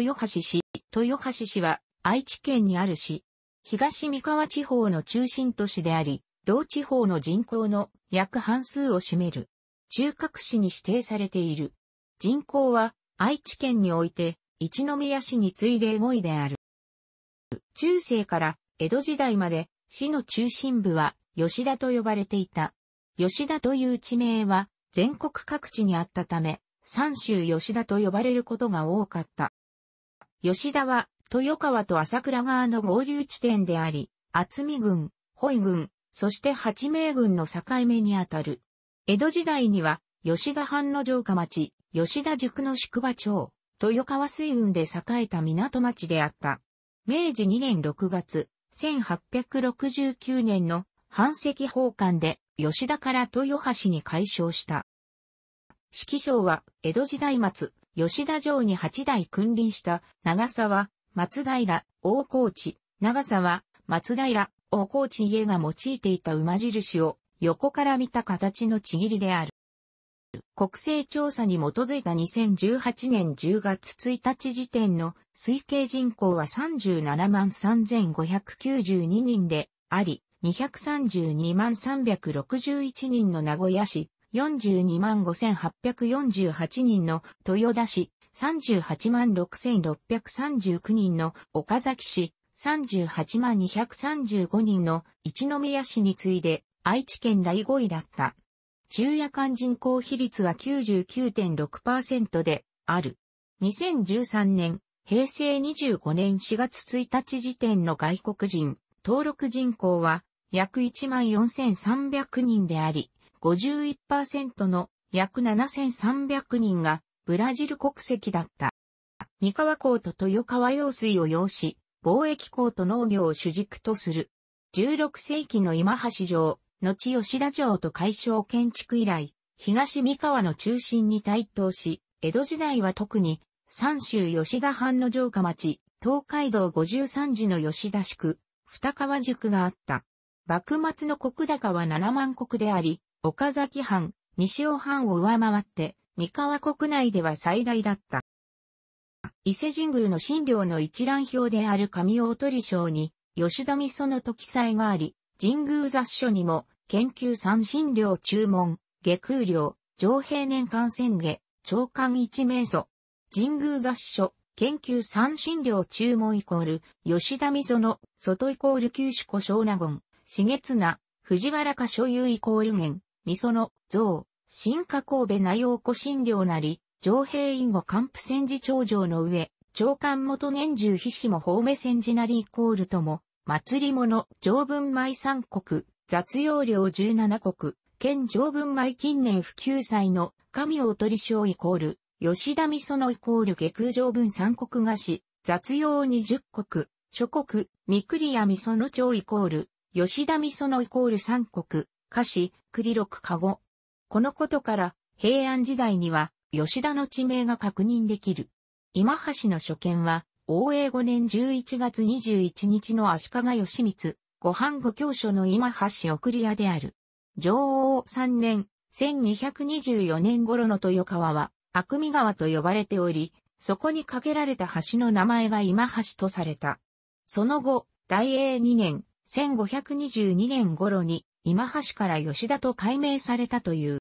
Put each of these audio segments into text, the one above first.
豊橋市。豊橋市は愛知県にある市。東三河地方の中心都市であり、同地方の人口の約半数を占める。中核市に指定されている。人口は愛知県において一宮市に次いで5位である。中世から江戸時代まで市の中心部は吉田と呼ばれていた。吉田という地名は全国各地にあったため、三州吉田と呼ばれることが多かった。吉田は、豊川と朝倉川の合流地点であり、厚見郡、保井郡、そして八名郡の境目にあたる。江戸時代には、吉田藩の城下町、吉田塾の宿場町、豊川水運で栄えた港町であった。明治2年6月、1869年の藩籍奉還で、吉田から豊橋に改称した。指揮章は、江戸時代末、吉田城に八代君臨した長沢、松平、大河内、長沢、松平、大河内家が用いていた馬印を横から見た形のちぎりである。国勢調査に基づいた2018年10月1日時点の推計人口は37万3592人であり、232万361人の名古屋市、42万5848人の豊田市、38万6639人の岡崎市、38万235人の一宮市に次いで愛知県第5位だった。昼夜間人口比率は99.6%である。2013年、平成25年4月1日時点の外国人、登録人口は約14,300人であり、51%の約7300人がブラジル国籍だった。三河港と豊川用水を要し、貿易港と農業を主軸とする。16世紀の今橋城、後吉田城と海称建築以来、東三河の中心に台頭し、江戸時代は特に、三州吉田藩の城下町、東海道53時の吉田宿、二川宿があった。幕末の国高は7万国であり、岡崎藩、西尾藩を上回って、三河国内では最大だった。伊勢神宮の神領の一覧表である神大鳥賞に、吉田美園の時祭があり、神宮雑書にも、研究三神領注文、下空領、上平年間宣下、長官一名祖。神宮雑書、研究三神領注文イコール、吉田美園、外イコール九種古小納言、茂綱、藤原家所有イコール源、みその、像、新加神戸内王古新領なり、上平院後還付戦時長城の上、長官元年中皮脂も方目戦時なりイコールとも、祭り物、条文米三国、雑用量十七国、県条文米近年普及祭の、神を取り賞イコール、吉田味噌のイコール下空条文三国菓子、雑用二十国、諸国、三栗や味噌の町イコール、吉田味噌のイコール三国、菓子、くり六かご。このことから、平安時代には、吉田の地名が確認できる。今橋の初見は、応永5年11月21日の足利義満、ご飯御教書の今橋送り屋である。上王3年、1224年頃の豊川は、悪見川と呼ばれており、そこに架けられた橋の名前が今橋とされた。その後、大英2年、1522年頃に、今橋から吉田と改名されたという。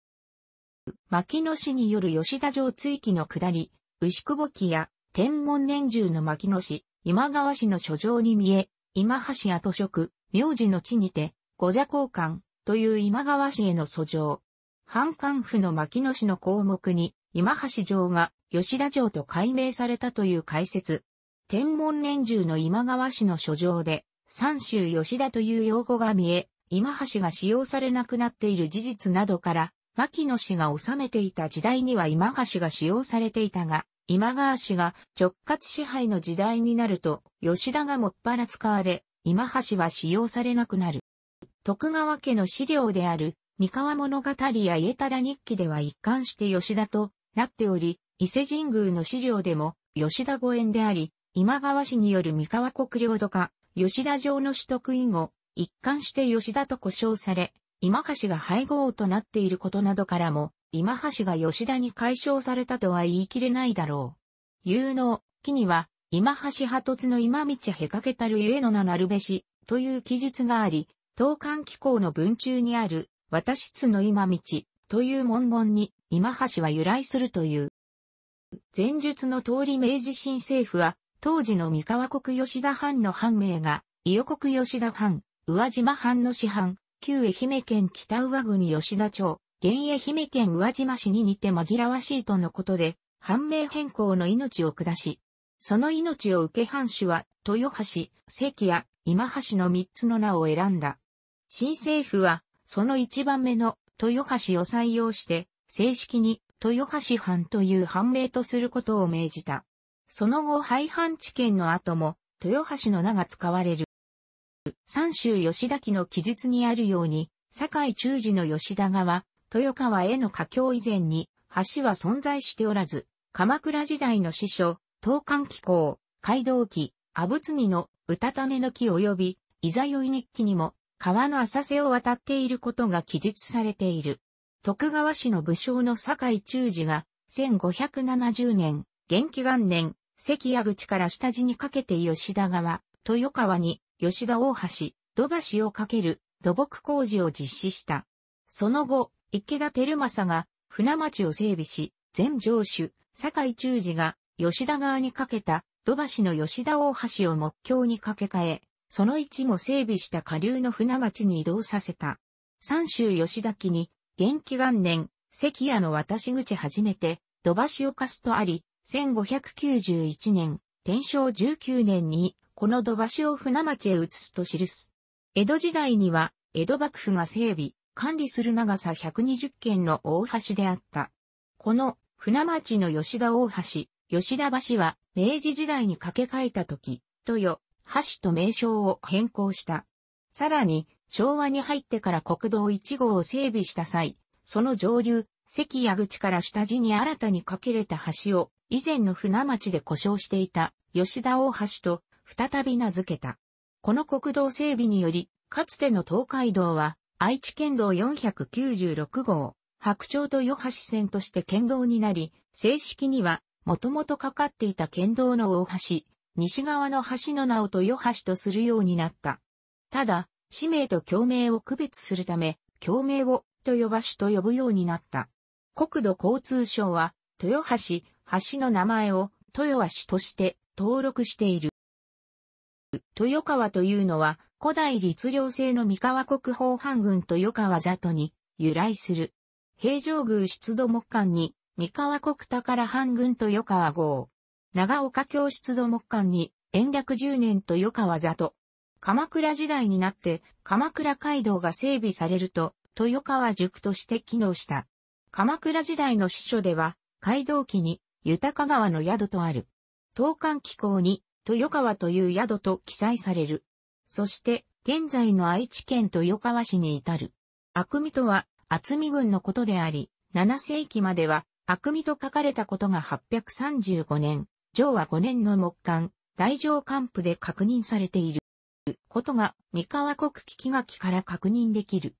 牧野氏による吉田城追記の下り、牛久木や天文年中の牧野氏、今川氏の書状に見え、今橋跡職、名字の地にて、御座交換という今川氏への訴状。反官府の牧野氏の項目に、今橋城が吉田城と改名されたという解説。天文年中の今川氏の書状で、三州吉田という用語が見え、今橋が使用されなくなっている事実などから、牧野氏が治めていた時代には今橋が使用されていたが、今川氏が直轄支配の時代になると、吉田がもっぱら使われ、今橋は使用されなくなる。徳川家の資料である、三河物語や家忠日記では一貫して吉田となっており、伊勢神宮の資料でも吉田御縁であり、今川氏による三河国領土化、吉田城の取得以後、一貫して吉田と呼称され、今橋が配合王となっていることなどからも、今橋が吉田に解消されたとは言い切れないだろう。有能、木には、今橋派突の今道へかけたるゆえの名なるべし、という記述があり、東韓機構の文中にある、私つの今道、という文言に、今橋は由来するという。前述の通り明治新政府は、当時の三河国吉田藩の藩名が、伊予国吉田藩、宇和島藩の市藩、旧愛媛県北宇和郡吉田町、現愛媛県宇和島市に似て紛らわしいとのことで、判明変更の命を下し、その命を受け藩主は、豊橋、関谷、今橋の三つの名を選んだ。新政府は、その一番目の豊橋を採用して、正式に豊橋藩という藩名とすることを命じた。その後廃藩置県の後も、豊橋の名が使われる。三州吉田記の記述にあるように、堺中治の吉田川、豊川への架橋以前に、橋は存在しておらず、鎌倉時代の師匠、東漢紀行、街道記、阿仏にの、歌種の木及び、いざよい日記にも、川の浅瀬を渡っていることが記述されている。徳川氏の武将の堺中治が、1570年、元気元年、関谷口から下地にかけて吉田川、豊川に吉田大橋、土橋をかける土木工事を実施した。その後、池田照正が船町を整備し、前城主、坂井中治が吉田側にかけた土橋の吉田大橋を目標に架け替え、その位置も整備した下流の船町に移動させた。三州吉田記に、元気元年、関谷の渡し口初めて、土橋を貸すとあり、1591年、天正19年にこの土橋を船町へ移すと記す。江戸時代には、江戸幕府が整備、管理する長さ120軒の大橋であった。この船町の吉田大橋、吉田橋は明治時代に架け替えた時、豊橋と名称を変更した。さらに、昭和に入ってから国道1号を整備した際、その上流、関谷口から下地に新たに架けれた橋を、以前の船町で故障していた吉田大橋と再び名付けた。この国道整備により、かつての東海道は、愛知県道496号、白鳥と与橋線として県道になり、正式には、もともとかかっていた県道の大橋、西側の橋の名をと与橋とするようになった。ただ、氏名と共鳴を区別するため、共鳴をと呼ばしと呼ぶようになった。国土交通省は、豊橋、橋の名前を豊橋として登録している。豊川というのは、古代律令制の三河国宝藩軍豊川里に由来する。平城宮出土木館に、三河国宝藩軍豊川号。長岡京出土木館に、延暦十年豊川里。鎌倉時代になって、鎌倉街道が整備されると、豊川塾として機能した。鎌倉時代の司書では、街道記に、豊川の宿とある。東館機構に、豊川という宿と記載される。そして、現在の愛知県豊川市に至る。悪味とは、厚見郡のことであり、7世紀までは、悪味と書かれたことが835年、上和5年の木簡、大乗官府で確認されている。ことが、三河国危機書きから確認できる。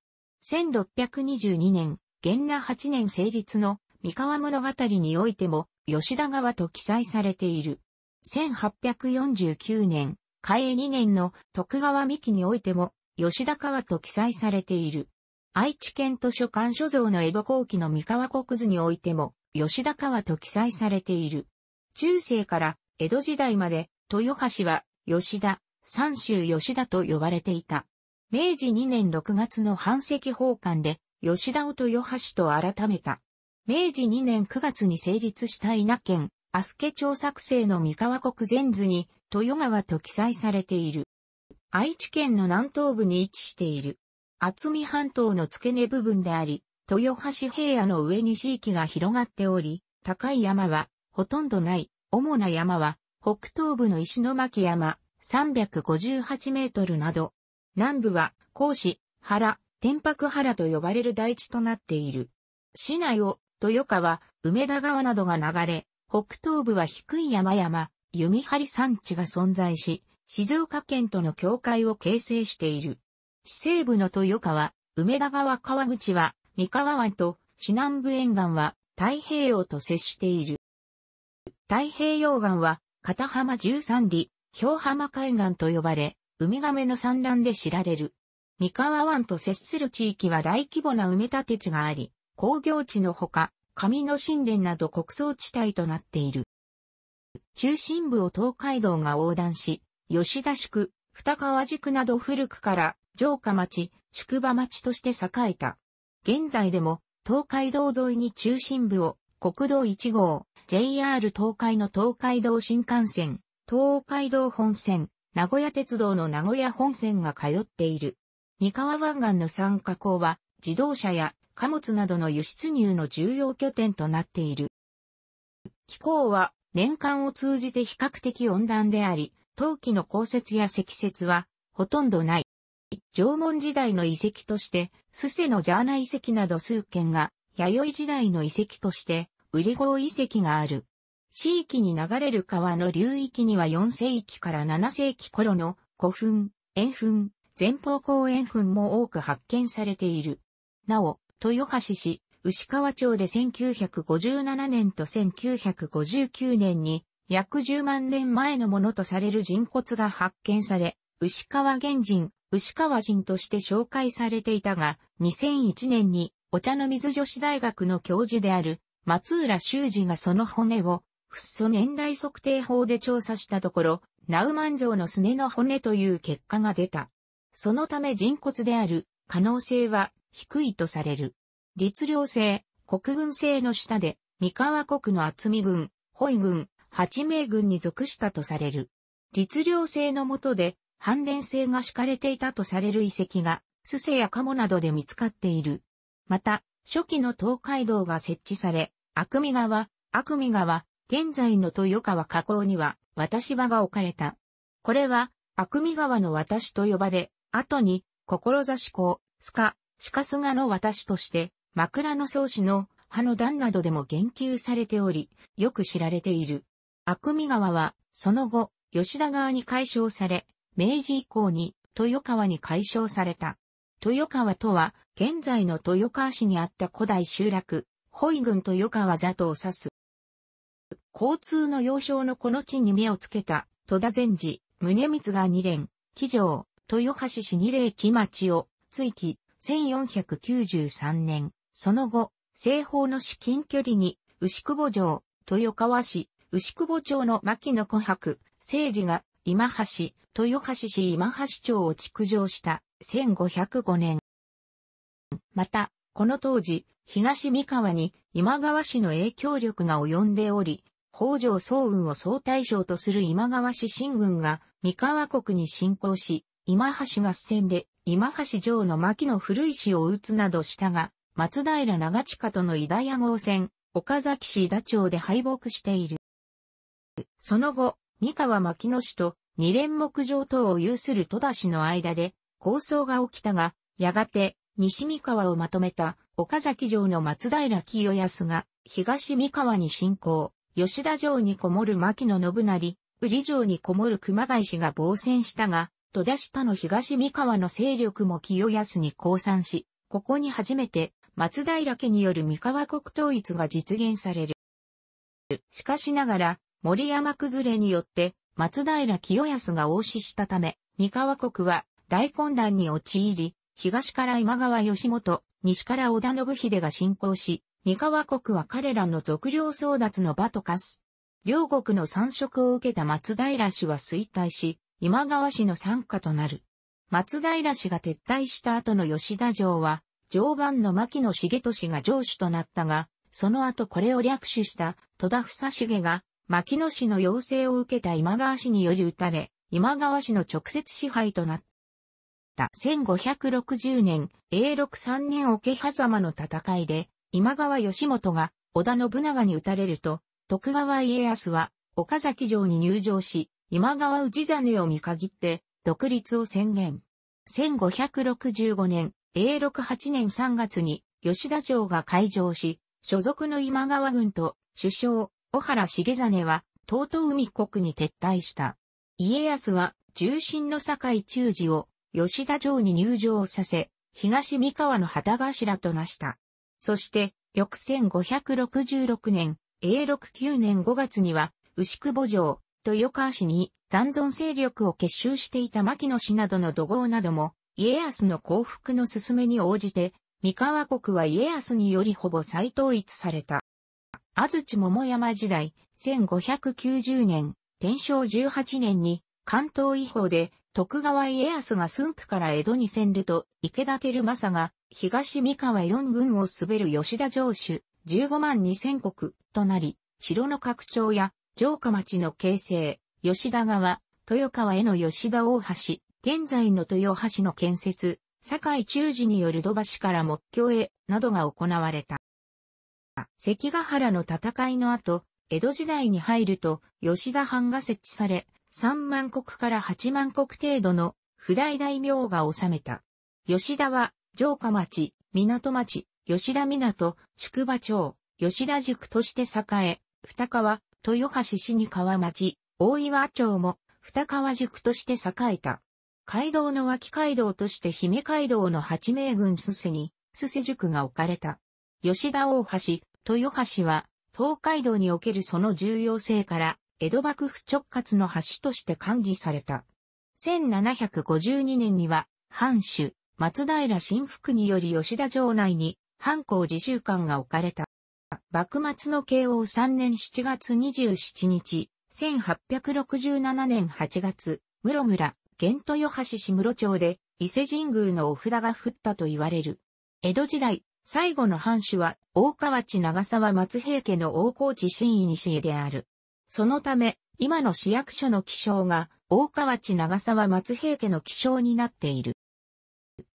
1622年、元羅8年成立の三河物語においても、吉田川と記載されている。1849年、嘉永2年の徳川三木においても、吉田川と記載されている。愛知県図書館所蔵の江戸後期の三河国図においても、吉田川と記載されている。中世から江戸時代まで、豊橋は吉田、三州吉田と呼ばれていた。明治2年6月の半石奉還で、吉田を豊橋と改めた。明治2年9月に成立した稲県、アスケ朝作成の三河国全図に豊川と記載されている。愛知県の南東部に位置している。厚見半島の付け根部分であり、豊橋平野の上に地域が広がっており、高い山はほとんどない。主な山は北東部の石巻山358メートルなど、南部は甲子、原、天白原と呼ばれる大地となっている。市内を豊川、梅田川などが流れ、北東部は低い山々、弓張山地が存在し、静岡県との境界を形成している。市西部の豊川、梅田川川口は、三河湾と、市南部沿岸は、太平洋と接している。太平洋岸は、片浜十三里、氷浜海岸と呼ばれ、ウミガメの産卵で知られる。三河湾と接する地域は大規模な埋め立て地があり、工業地のほか、上野神殿など国葬地帯となっている。中心部を東海道が横断し、吉田宿、二川宿など古くから城下町、宿場町として栄えた。現在でも東海道沿いに中心部を国道1号、JR 東海の東海道新幹線、東海道本線、名古屋鉄道の名古屋本線が通っている。三河湾岸の三河港は自動車や貨物などの輸出入の重要拠点となっている。気候は年間を通じて比較的温暖であり、陶器の降雪や積雪はほとんどない。縄文時代の遺跡として、スセのジャーナ遺跡など数件が、弥生時代の遺跡として、ウリゴ遺跡がある。地域に流れる川の流域には4世紀から7世紀頃の古墳、円墳、前方後円墳も多く発見されている。なお、豊橋市、牛川町で1957年と1959年に約10万年前のものとされる人骨が発見され、牛川原人、牛川人として紹介されていたが、2001年にお茶の水女子大学の教授である松浦修二がその骨を、フッ素年代測定法で調査したところ、ナウマン像のすねの骨という結果が出た。そのため人骨である可能性は低いとされる。律令制、国軍制の下で、三河国の厚見軍、保井軍、八名軍に属したとされる。律令制の下で、反伝制が敷かれていたとされる遺跡が、スセやカモなどで見つかっている。また、初期の東海道が設置され、悪見川、悪見川、現在の豊川河口には、渡し場が置かれた。これは、悪見川の渡しと呼ばれ、後に、志港、スカ、すがの私として、枕草子の葉の段などでも言及されており、よく知られている。悪見川は、その後、吉田川に解消され、明治以降に豊川に解消された。豊川とは、現在の豊川市にあった古代集落、ホイ郡豊川座とを指す。交通の要衝のこの地に目をつけた、戸田善治、宗光が二連、騎城、豊橋市二連木町を、追記、1493年、その後、西方の至近距離に、牛久保城、豊川市、牛久保町の牧野琥珀、政治が、今橋、豊橋市今橋町を築城した、1505年。また、この当時、東三河に今川氏の影響力が及んでおり、北条早雲を総大将とする今川氏進軍が三河国に侵攻し、今橋合戦で今橋城の牧の古石を打つなどしたが、松平長近との伊田屋号戦、岡崎市伊田町で敗北している。その後、三河牧野市と二連木城等を有する戸田市の間で、抗争が起きたが、やがて、西三河をまとめた岡崎城の松平清康が、東三河に侵攻、吉田城にこもる牧野信成、売城にこもる熊谷氏が防戦したが、戸田下の東三河の勢力も清安に降参し、ここに初めて松平家による三河国統一が実現される。しかしながら、森山崩れによって松平清康が応死したため、三河国は大混乱に陥り、東から今川義元、西から織田信秀が侵攻し、三河国は彼らの俗領争奪の場と化す。両国の参色を受けた松平氏は衰退し、今川氏の参加となる。松平氏が撤退した後の吉田城は、常磐の牧野重氏が城主となったが、その後これを略取した戸田房重が、牧野氏の要請を受けた今川氏により撃たれ、今川氏の直接支配となった。1560年、永禄3年桶狭間の戦いで、今川義元が織田信長に撃たれると、徳川家康は岡崎城に入城し、今川氏真を見限って、独立を宣言。1565年、永禄8年3月に、吉田城が開城し、所属の今川軍と、首相、小原重真は、東東海国に撤退した。家康は、重臣の坂井忠治を、吉田城に入城させ、東三河の旗頭となした。そして、翌1566年、永禄9年5月には、牛久保城、豊川市に残存勢力を結集していた牧野氏などの土豪なども、家康の降伏の勧めに応じて、三河国は家康によりほぼ再統一された。安土桃山時代、1590年、天正18年に、関東以降で、徳川家康が駿府から江戸に占ると、池田照政が、東三河四軍を滑る吉田城主、15万二千国となり、城の拡張や城下町の形成、吉田川、豊川への吉田大橋、現在の豊橋の建設、堺中寺による土橋から木橋へ、などが行われた。関ヶ原の戦いの後、江戸時代に入ると、吉田藩が設置され、3万国から8万国程度の不代大名が治めた。吉田は、城下町、港町、吉田港、宿場町、吉田塾として栄え、二川、豊橋市に川町、大岩町も、二川宿として栄えた。街道の脇街道として姫街道の八名軍すせに、すせ宿が置かれた。吉田大橋、豊橋は、東海道におけるその重要性から、江戸幕府直轄の橋として管理された。1752年には、藩主、松平新福により吉田城内に、藩校自習館が置かれた。幕末の慶応3年7月27日、1867年8月、室村、都与橋市室町で、伊勢神宮のお札が降ったと言われる。江戸時代、最後の藩主は、大河内長沢松平家の大河内新井西である。そのため、今の市役所の気象が、大河内長沢松平家の気象になっている。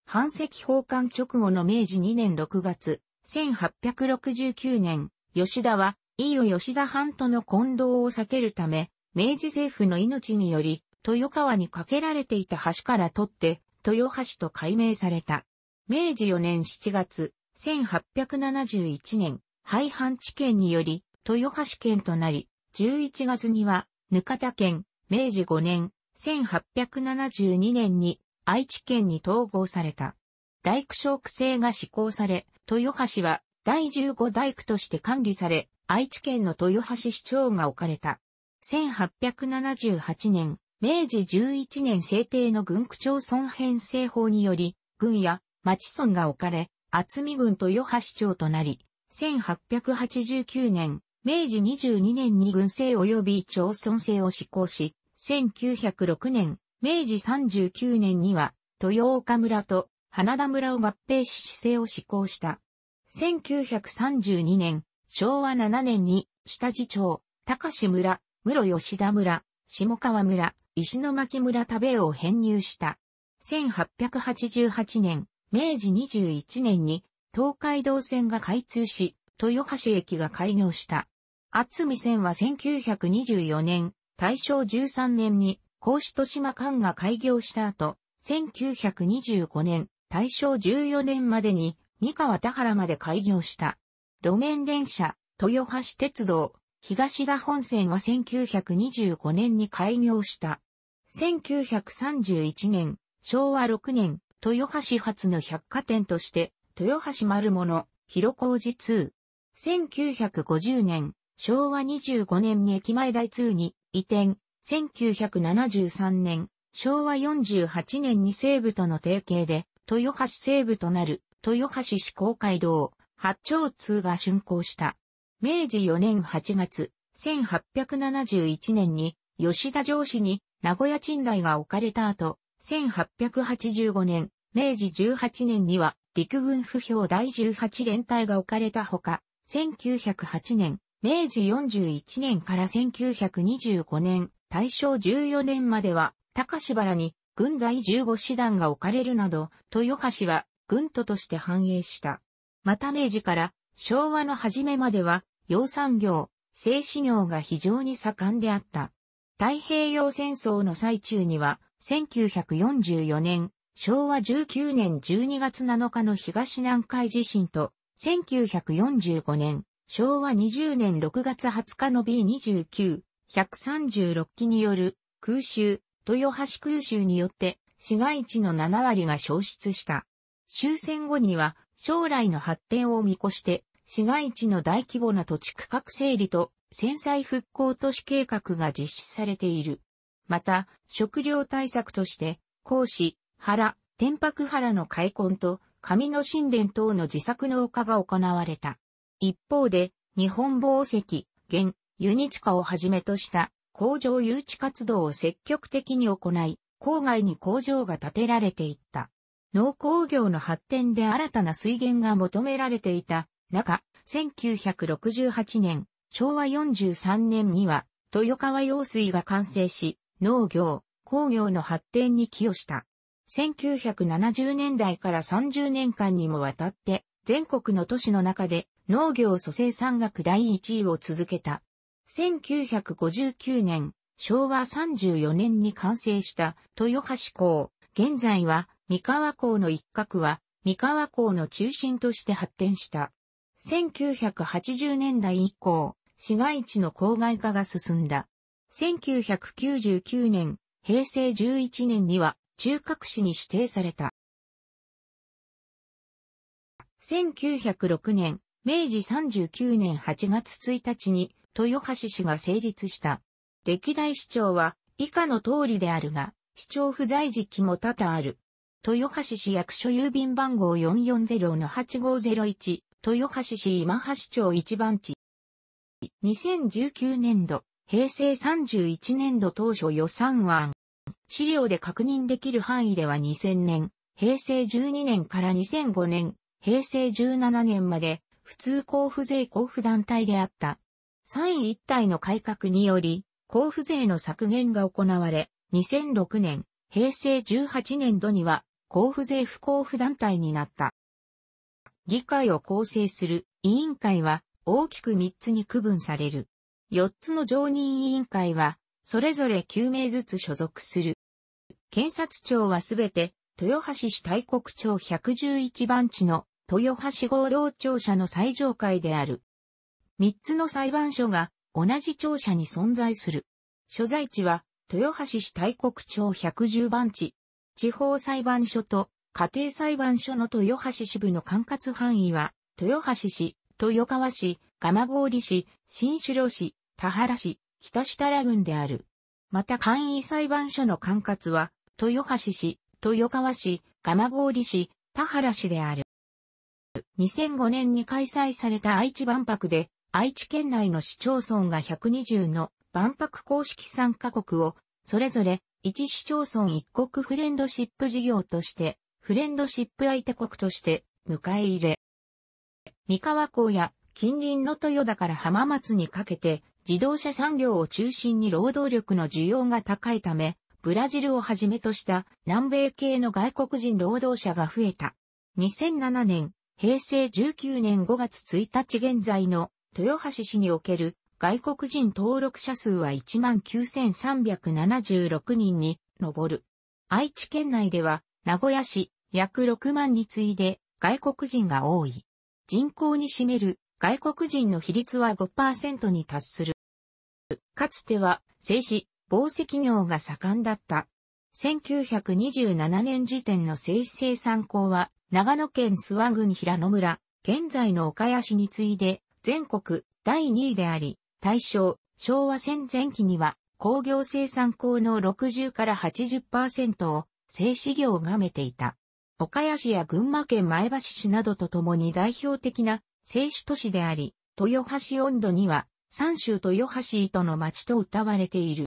藩石奉還直後の明治2年6月、1869年、吉田は、伊予吉田藩との混同を避けるため、明治政府の命により、豊川に架けられていた橋から取って、豊橋と改名された。明治4年7月、1871年、廃藩置県により、豊橋県となり、11月には、ぬかた県、明治5年、1872年に、愛知県に統合された。大工小区制が施行され、豊橋は第15大区として管理され、愛知県の豊橋市長が置かれた。1878年、明治11年制定の軍区町村編成法により、軍や町村が置かれ、厚見郡豊橋町となり、1889年、明治22年に軍制及び町村制を施行し、1906年、明治39年には、豊岡村と花田村を合併し市政を施行した。1932年、昭和7年に、下地町、高志村、室吉田村、下川村、石巻村田部を編入した。1888年、明治21年に、東海道線が開通し、豊橋駅が開業した。厚見線は1924年、大正13年に、甲子豊島間が開業した後、1925年、大正14年までに三河田原まで開業した。路面電車、豊橋鉄道、東田本線は1925年に開業した。1931年、昭和6年、豊橋発の百貨店として、豊橋丸物、広小路2。1950年、昭和25年に駅前台2に移転。1973年、昭和48年に西部との提携で、豊橋西部となる豊橋市公会堂、八丁通が竣工した。明治4年8月、1871年に吉田城市に名古屋賃貸が置かれた後、1885年、明治18年には陸軍不評第18連隊が置かれたほか、1908年、明治41年から1925年、大正14年までは、高芝原に軍第15師団が置かれるなど、豊橋は軍都として繁栄した。また明治から昭和の初めまでは、養蚕業、製紙業が非常に盛んであった。太平洋戦争の最中には、1944年、昭和19年12月7日の東南海地震と、1945年、昭和20年6月20日の B29、136機による空襲、豊橋空襲によって市街地の7割が消失した。終戦後には将来の発展を見越して市街地の大規模な土地区画整理と戦災復興都市計画が実施されている。また、食料対策として、甲子、原、天白原の開墾と上野神殿等の自作農家が行われた。一方で、日本防石、原、ユニチカをはじめとした工場誘致活動を積極的に行い、郊外に工場が建てられていった。農工業の発展で新たな水源が求められていた中、1968年、昭和43年には、豊川用水が完成し、農業、工業の発展に寄与した。1970年代から30年間にもわたって、全国の都市の中で農業蘇生産額第1位を続けた。1959年、昭和34年に完成した豊橋港。現在は三河港の一角は三河港の中心として発展した。1980年代以降、市街地の郊外化が進んだ。1999年、平成11年には中核市に指定された。1906年、明治39年8月1日に豊橋氏が成立した。歴代市長は以下の通りであるが、市長不在時期も多々ある。豊橋市役所郵便番号440-8501、豊橋市今橋町一番地。2019年度、平成31年度当初予算案。資料で確認できる範囲では2000年、平成12年から2005年、平成17年まで、普通交付税交付団体であった、三位一体の改革により、交付税の削減が行われ、2006年、平成18年度には、交付税不交付団体になった。議会を構成する委員会は大きく3つに区分される。4つの常任委員会は、それぞれ9名ずつ所属する。検察庁はすべて、豊橋市大国庁111番地の豊橋合同庁舎の最上階である。三つの裁判所が同じ庁舎に存在する。所在地は豊橋市大国町110番地。地方裁判所と家庭裁判所の豊橋支部の管轄範囲は、豊橋市、豊川市、蒲郡市、新城市、田原市、北設楽郡である。また簡易裁判所の管轄は、豊橋市、豊川市、蒲郡市、田原市である。2005年に開催された愛知万博で、愛知県内の市町村が120の万博公式参加国を、それぞれ一市町村一国フレンドシップ事業として、フレンドシップ相手国として迎え入れ、三河港や近隣の豊田から浜松にかけて、自動車産業を中心に労働力の需要が高いため、ブラジルをはじめとした南米系の外国人労働者が増えた。2007年、平成19年5月1日現在の豊橋市における外国人登録者数は19,376人に上る。愛知県内では名古屋市約6万に次いで外国人が多い。人口に占める外国人の比率は5%に達する。かつては製紙、宝石業が盛んだった。1927年時点の製紙生産港は長野県諏訪郡平野村、現在の岡谷市に次いで全国第2位であり、大正、昭和戦前期には工業生産高の60から80%を製紙業がめていた。岡谷市や群馬県前橋市などとともに代表的な製紙都市であり、豊橋温度には三州豊橋糸の町と謳われている。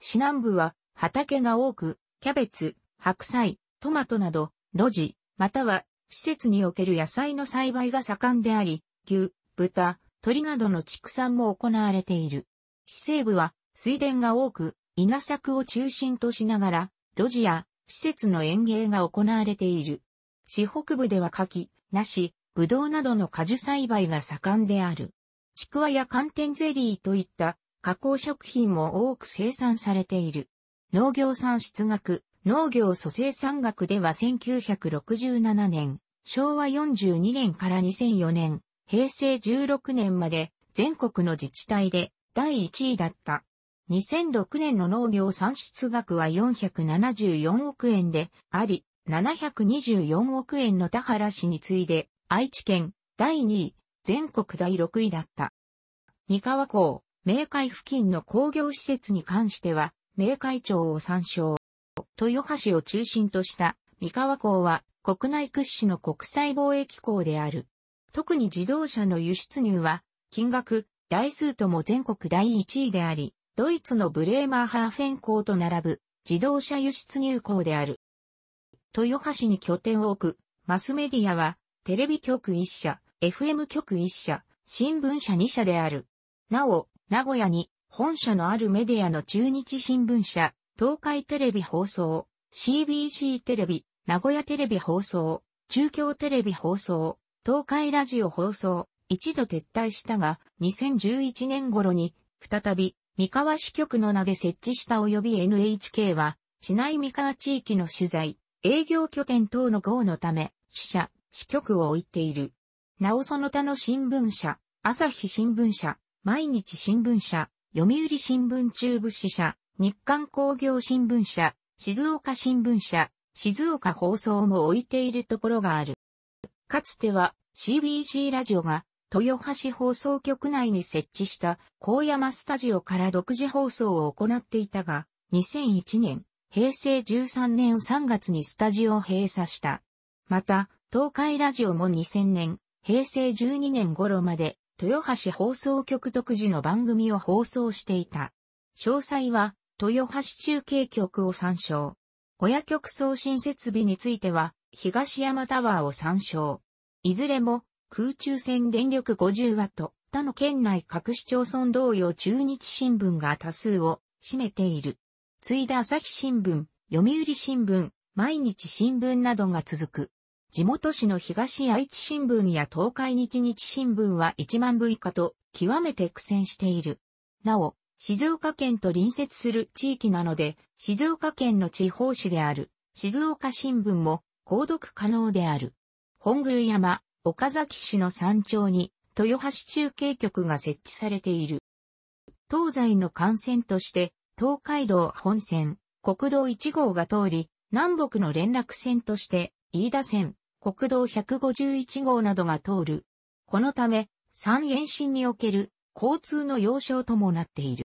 市南部は畑が多く、キャベツ、白菜、トマトなど、路地、または施設における野菜の栽培が盛んであり、牛、豚、鳥などの畜産も行われている。市西部は水田が多く、稲作を中心としながら、路地や施設の園芸が行われている。市北部では柿、梨、葡萄などの果樹栽培が盛んである。ちくわや寒天ゼリーといった加工食品も多く生産されている。農業産出学、農業蘇生産学では1967年、昭和42年から2004年、平成16年まで全国の自治体で第1位だった。2006年の農業産出額は474億円であり、724億円の田原市に次いで、愛知県第2位、全国第6位だった。三河港、明海付近の工業施設に関しては、明海町を参照。豊橋を中心とした三河港は国内屈指の国際貿易港である。特に自動車の輸出入は、金額、台数とも全国第1位であり、ドイツのブレーマーハーフェン港と並ぶ自動車輸出入港である。豊橋に拠点を置くマスメディアは、テレビ局1社、FM 局1社、新聞社2社である。なお、名古屋に本社のあるメディアの中日新聞社、東海テレビ放送、CBC テレビ、名古屋テレビ放送、中京テレビ放送、東海ラジオ放送、一度撤退したが、2011年頃に、再び、三河支局の名で設置した及び NHK は、市内三河地域の取材、営業拠点等の号のため、支社、支局を置いている。なおその他の新聞社、朝日新聞社、毎日新聞社、読売新聞中部支社、日刊工業新聞社、静岡新聞社、静岡放送も置いているところがある。かつては CBC ラジオが豊橋放送局内に設置した高山スタジオから独自放送を行っていたが、2001年、平成13年3月にスタジオを閉鎖した。また、東海ラジオも2000年、平成12年頃まで、豊橋放送局独自の番組を放送していた。詳細は、豊橋中継局を参照。親局送信設備については、東山タワーを参照。いずれも空中戦電力5 0ト、他の県内各市町村同様中日新聞が多数を占めている。次いで朝日新聞、読売新聞、毎日新聞などが続く。地元市の東愛知新聞や東海日日新聞は1万部以下と極めて苦戦している。なお、静岡県と隣接する地域なので、静岡県の地方紙である静岡新聞も購読可能である。本宮山、岡崎市の山頂に、豊橋中継局が設置されている。東西の幹線として、東海道本線、国道1号が通り、南北の連絡線として、飯田線、国道151号などが通る。このため、三延伸における交通の要衝ともなっている。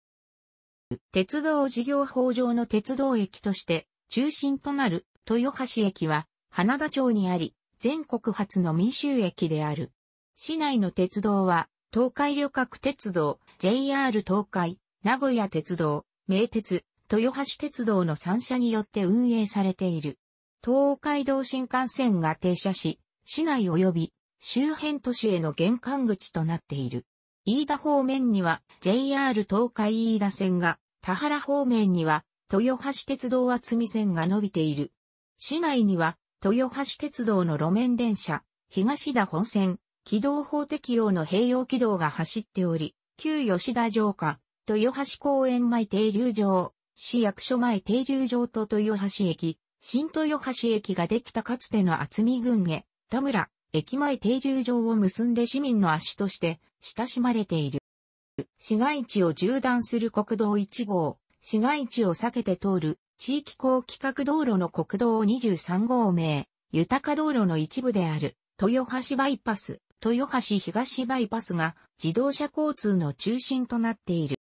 鉄道事業法上の鉄道駅として、中心となる豊橋駅は、花田町にあり、全国初の民衆駅である。市内の鉄道は、東海旅客鉄道、JR 東海、名古屋鉄道、名鉄、豊橋鉄道の3社によって運営されている。東海道新幹線が停車し、市内及び周辺都市への玄関口となっている。飯田方面には JR 東海飯田線が、田原方面には豊橋鉄道厚見線が伸びている。市内には豊橋鉄道の路面電車、東田本線、軌道法適用の併用軌道が走っており、旧吉田城下、豊橋公園前停留場、市役所前停留場と豊橋駅、新豊橋駅ができたかつての厚見郡へ、田村、駅前停留場を結んで市民の足として親しまれている。市街地を縦断する国道1号、市街地を避けて通る地域高規格道路の国道23号名、豊か道路の一部である、豊橋バイパス、豊橋東バイパスが自動車交通の中心となっている。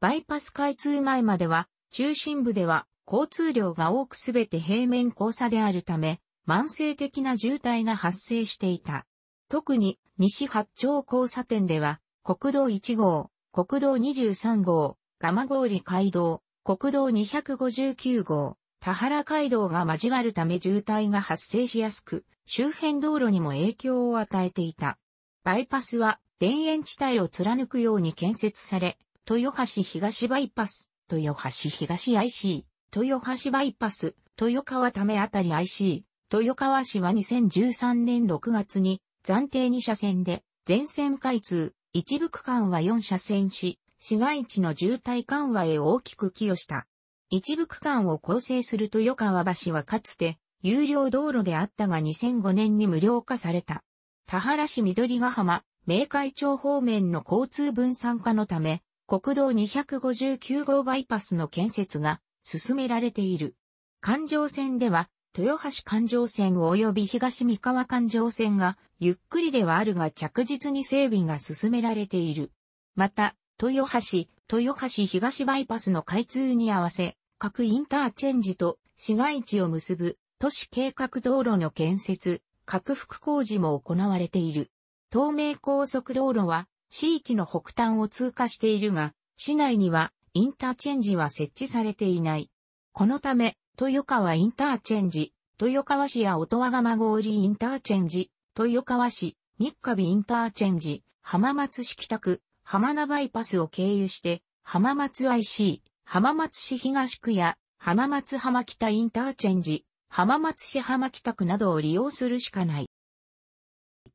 バイパス開通前までは、中心部では交通量が多くすべて平面交差であるため、慢性的な渋滞が発生していた。特に西八丁交差点では、国道1号、国道23号、蒲郡街道、国道259号、田原街道が交わるため渋滞が発生しやすく、周辺道路にも影響を与えていた。バイパスは田園地帯を貫くように建設され、豊橋東バイパス、豊橋東 IC、豊橋バイパス、豊川ためあたり IC、豊川市は2013年6月に暫定2車線で全線開通、一部区間は4車線し、市街地の渋滞緩和へ大きく寄与した。一部区間を構成する豊川橋はかつて有料道路であったが2005年に無料化された。田原市緑ヶ浜、明海町方面の交通分散化のため、国道259号バイパスの建設が進められている。環状線では、豊橋環状線及び東三河環状線が、ゆっくりではあるが着実に整備が進められている。また、豊橋、豊橋東バイパスの開通に合わせ、各インターチェンジと市街地を結ぶ都市計画道路の建設、拡幅工事も行われている。東名高速道路は地域の北端を通過しているが、市内にはインターチェンジは設置されていない。このため、豊川インターチェンジ、豊川市や音羽釜郡インターチェンジ、豊川市、三日日インターチェンジ、浜松市北区、浜名バイパスを経由して、浜松 IC、浜松市東区や、浜松浜北インターチェンジ、浜松市浜北区などを利用するしかない。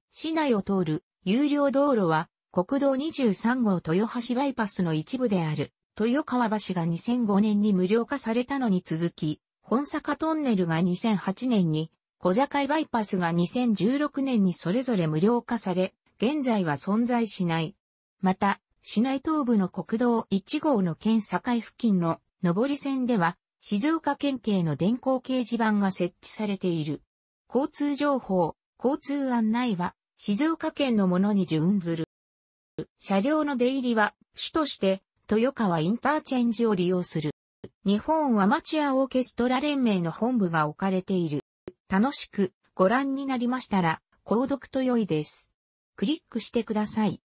市内を通る有料道路は、国道23号豊橋バイパスの一部である、豊川橋が2005年に無料化されたのに続き、本坂トンネルが2008年に、小坂井バイパスが2016年にそれぞれ無料化され、現在は存在しないまた、市内東部の国道1号の県境付近の上り線では、静岡県警の電光掲示板が設置されている。交通情報、交通案内は、静岡県のものに準ずる。車両の出入りは、主として、豊川インターチェンジを利用する。日本アマチュアオーケストラ連盟の本部が置かれている。楽しくご覧になりましたら、購読と良いです。クリックしてください。